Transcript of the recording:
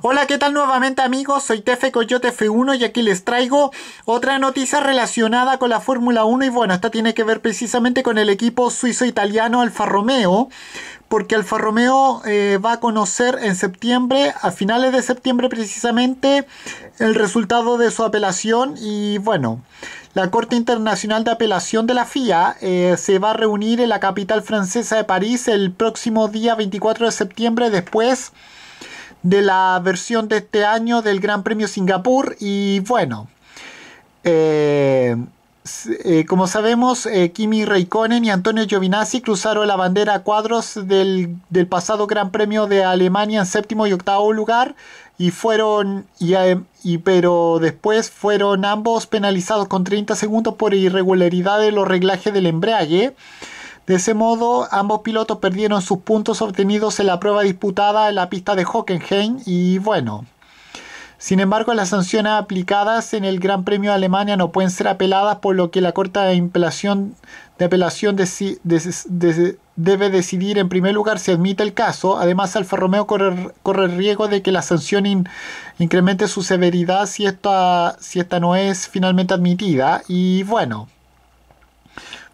Hola, ¿qué tal nuevamente amigos? Soy Tefe Coyote F1 y aquí les traigo otra noticia relacionada con la Fórmula 1 y bueno, esta tiene que ver precisamente con el equipo suizo-italiano Alfa Romeo porque Alfa Romeo eh, va a conocer en septiembre, a finales de septiembre precisamente, el resultado de su apelación y bueno, la Corte Internacional de Apelación de la FIA eh, se va a reunir en la capital francesa de París el próximo día 24 de septiembre después de la versión de este año del Gran Premio Singapur y bueno, eh, eh, como sabemos, eh, Kimi Raikkonen y Antonio Giovinazzi cruzaron la bandera a cuadros del, pasado Gran Premio de Alemania en séptimo y octavo lugar y fueron y, pero después fueron ambos penalizados con 30 segundos por irregularidad de los reglajes del embrague. De ese modo, ambos pilotos perdieron sus puntos obtenidos en la prueba disputada en la pista de Hockenheim y bueno. Sin embargo, las sanciones aplicadas en el Gran Premio de Alemania no pueden ser apeladas, por lo que la Corte de Apelación, de apelación debe decidir en primer lugar si admite el caso. Además, Alfa Romeo corre, el riesgo de que la sanción incremente su severidad si esta, si esta no es finalmente admitida. Y bueno.